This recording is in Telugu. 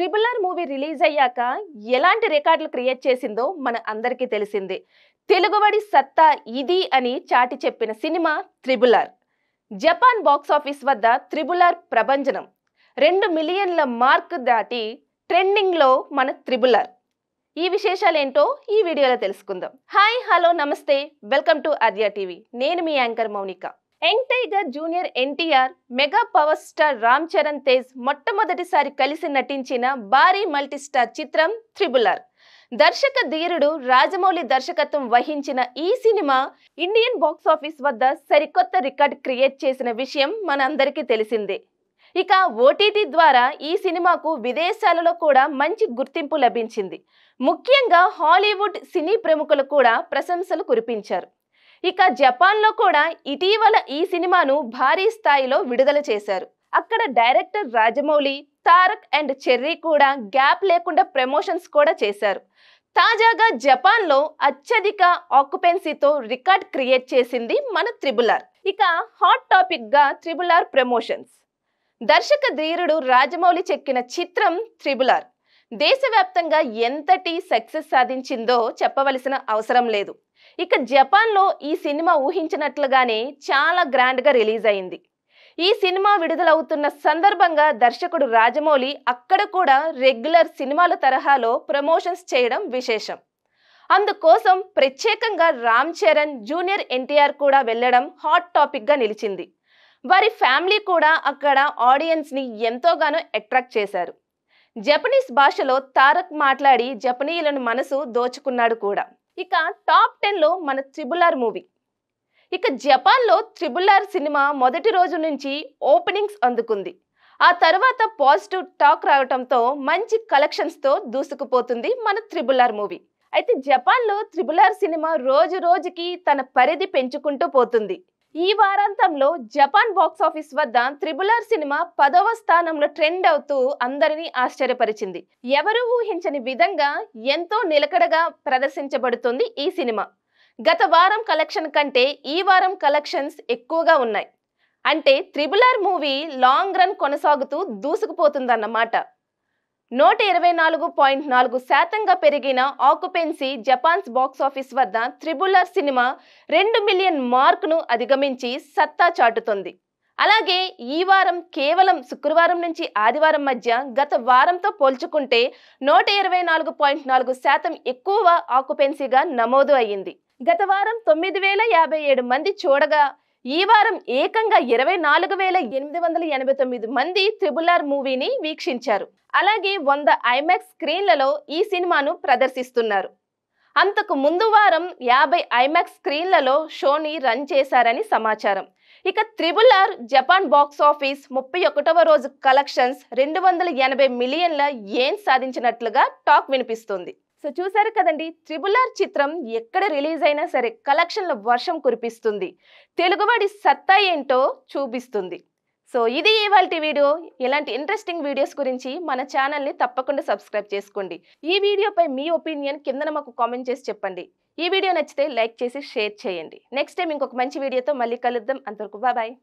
ట్రిపుల్ ఆర్ మూవీ రిలీజ్ అయ్యాక ఎలాంటి రికార్డులు క్రియేట్ చేసిందో మన అందరికీ తెలిసిందే తెలుగుబడి సత్తా ఇది అని చాటి చెప్పిన cinema triple R Japan box office వద్ద త్రిబుల్ ఆర్ ప్రభంజనం రెండు మిలియన్ల మార్క్ దాటి ట్రెండింగ్లో మన త్రిబుల్ ఆర్ ఈ విశేషాలు ఏంటో ఈ వీడియోలో తెలుసుకుందాం hi hello namaste welcome to Aadya TV నేను మీ anchor Mounika young tiger junior NTR mega power star Ram Charan Tej మొట్టమొదటిసారి కలిసి నటించిన భారీ మల్టీస్టార్ చిత్రం త్రిబులర్ దర్శక ధీరుడు రాజమౌళి దర్శకత్వం వహించిన ఈ సినిమా ఇండియన్ బాక్సాఫీస్ వద్ద సరికొత్త రికార్డ్ క్రియేట్ చేసిన విషయం మనందరికీ తెలిసిందే ఇక ఓటీటీ ద్వారా ఈ సినిమాకు విదేశాలలో కూడా మంచి గుర్తింపు లభించింది ముఖ్యంగా హాలీవుడ్ సినీ ప్రముఖులు కూడా ప్రశంసలు కురిపించారు ఇక జపాన్లో కూడా ఇటీవల ఈ సినిమాను భారీ స్థాయిలో విడుదల చేశారు అక్కడ director Rajamouli Tarak and Cherry కూడా గ్యాప్ లేకుండా ప్రమోషన్స్ కూడా చేశారు తాజాగా జపాన్లో అత్యధిక ఆక్యుపెన్సీతో రికార్డ్ క్రియేట్ చేసింది మన త్రిబుల్ ఆర్ ఇక హాట్ టాపిక్గా త్రిబుల్ ఆర్ ప్రమోషన్స్ దర్శక ధీరుడు రాజమౌళి చెక్కిన చిత్రం త్రిబుల్ ఆర్ దేశవ్యాప్తంగా ఎంతటి సక్సెస్ సాధించిందో చెప్పవలసిన అవసరం లేదు ఇక జపాన్లో ఈ సినిమా ఊహించినట్లుగానే చాలా గ్రాండ్గా రిలీజ్ అయింది ఈ సినిమా విడుదలవుతున్న సందర్భంగా దర్శకుడు రాజమౌళి అక్కడ కూడా రెగ్యులర్ సినిమాల తరహాలో ప్రమోషన్స్ చేయడం విశేషం అందుకోసం ప్రత్యేకంగా రామ్ చరణ్ జూనియర్ ఎన్టీఆర్ కూడా వెళ్ళడం హాట్ టాపిక్గా నిలిచింది వారి ఫ్యామిలీ కూడా అక్కడ ఆడియన్స్ని ఎంతోగానో అట్రాక్ట్ చేశారు జపనీస్ భాషలో తారక్ మాట్లాడి జపనీయులను మనసు దోచుకున్నాడు కూడా ఇక టాప్ టెన్లో మన త్రిబులార్ మూవీ ఇక జపాన్లో త్రిబులార్ సినిమా మొదటి రోజు నుంచి ఓపెనింగ్స్ అందుకుంది ఆ తర్వాత పాజిటివ్ టాక్ రావడంతో మంచి కలెక్షన్స్తో దూసుకుపోతుంది మన త్రిబులార్ మూవీ అయితే జపాన్లో త్రిబులార్ సినిమా రోజు రోజుకి తన పరిధి పెంచుకుంటూ పోతుంది ఈ వారాంతంలో జపాన్ బాక్సాఫీస్ వద్ద త్రిబులర్ సినిమా పదవ స్థానంలో ట్రెండ్ అవుతూ అందరినీ ఆశ్చర్యపరిచింది ఎవరూ ఊహించని విధంగా ఎంతో నిలకడగా ప్రదర్శించబడుతుంది ఈ సినిమా గత వారం కలెక్షన్ కంటే ఈ వారం కలెక్షన్స్ ఎక్కువగా ఉన్నాయి అంటే త్రిబులర్ మూవీ లాంగ్ రన్ కొనసాగుతూ దూసుకుపోతుందన్నమాట నూట ఇరవై నాలుగు పాయింట్ నాలుగు శాతంగా పెరిగిన ఆక్యుపెన్సీ జపాన్స్ బాక్సాఫీస్ వద్ద త్రిబులర్ సినిమా రెండు మిలియన్ మార్కును అధిగమించి సత్తా చాటుతుంది అలాగే ఈ వారం కేవలం శుక్రవారం నుంచి ఆదివారం మధ్య గత వారంతో పోల్చుకుంటే నూట ఇరవై నాలుగు పాయింట్ నాలుగు శాతం ఎక్కువ ఆక్యుపెన్సీగా నమోదు అయ్యింది గత వారం తొమ్మిది వేల యాభై ఏడు మంది చూడగా ఈ వారం ఏకంగా ఇరవై నాలుగు వేల ఎనిమిది వందల ఎనభై తొమ్మిది మంది త్రిబుల్ ఆర్ మూవీని వీక్షించారు అలాగే వంద ఐమాక్స్ స్క్రీన్లలో ఈ సినిమాను ప్రదర్శిస్తున్నారు అంతకు ముందు వారం యాభై ఐమాక్స్ స్క్రీన్లలో షోని రన్ చేశారని సమాచారం ఇక triple R Japan box office ముప్పై ఒకటవ రోజు కలెక్షన్స్ రెండు వందల ఎనభై మిలియన్ల ఏన్ సాధించినట్లుగా టాక్ వినిపిస్తుంది సో చూసారు కదండి ట్రిబులర్ ఆర్ చిత్రం ఎక్కడ రిలీజ్ అయినా సరే కలెక్షన్ల వర్షం కురిపిస్తుంది తెలుగువాడి సత్తా ఏంటో చూపిస్తుంది సో ఇది ఇవాళ వీడియో ఇలాంటి ఇంట్రెస్టింగ్ వీడియోస్ గురించి మన ఛానల్ని తప్పకుండా సబ్స్క్రైబ్ చేసుకోండి ఈ వీడియోపై మీ ఒపీనియన్ కిందన మాకు కామెంట్ చేసి చెప్పండి ఈ వీడియో నచ్చితే లైక్ చేసి షేర్ చేయండి నెక్స్ట్ టైం ఇంకొక మంచి వీడియోతో మళ్ళీ కలుద్దాం అంతవరకు బాబాయ్